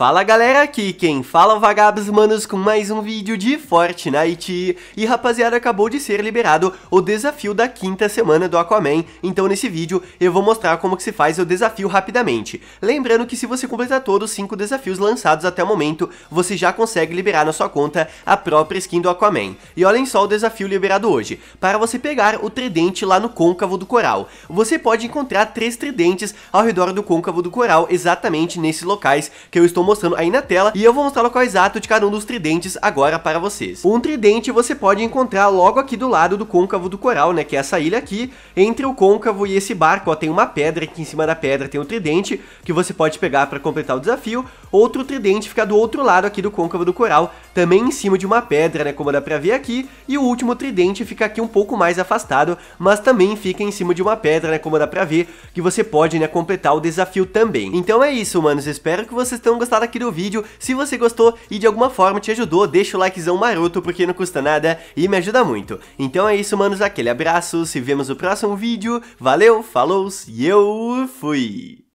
Fala galera, aqui quem fala é Vagabos Manos com mais um vídeo de Fortnite E rapaziada, acabou de ser liberado o desafio da quinta semana do Aquaman Então nesse vídeo eu vou mostrar como que se faz o desafio rapidamente Lembrando que se você completar todos os 5 desafios lançados até o momento Você já consegue liberar na sua conta a própria skin do Aquaman E olhem só o desafio liberado hoje Para você pegar o tridente lá no côncavo do coral Você pode encontrar três tridentes ao redor do côncavo do coral Exatamente nesses locais que eu estou mostrando mostrando aí na tela e eu vou mostrar o local exato de cada um dos tridentes agora para vocês. Um tridente você pode encontrar logo aqui do lado do côncavo do coral, né, que é essa ilha aqui, entre o côncavo e esse barco, ó, tem uma pedra, aqui em cima da pedra tem um tridente que você pode pegar para completar o desafio, outro tridente fica do outro lado aqui do côncavo do coral, também em cima de uma pedra, né, como dá pra ver aqui, e o último tridente fica aqui um pouco mais afastado, mas também fica em cima de uma pedra, né, como dá pra ver, que você pode, né, completar o desafio também. Então é isso, manos, espero que vocês tenham gostado gostado aqui do vídeo. Se você gostou e de alguma forma te ajudou, deixa o likezão maroto porque não custa nada e me ajuda muito. Então é isso, manos, aquele abraço, se vemos no próximo vídeo. Valeu, falou e eu fui!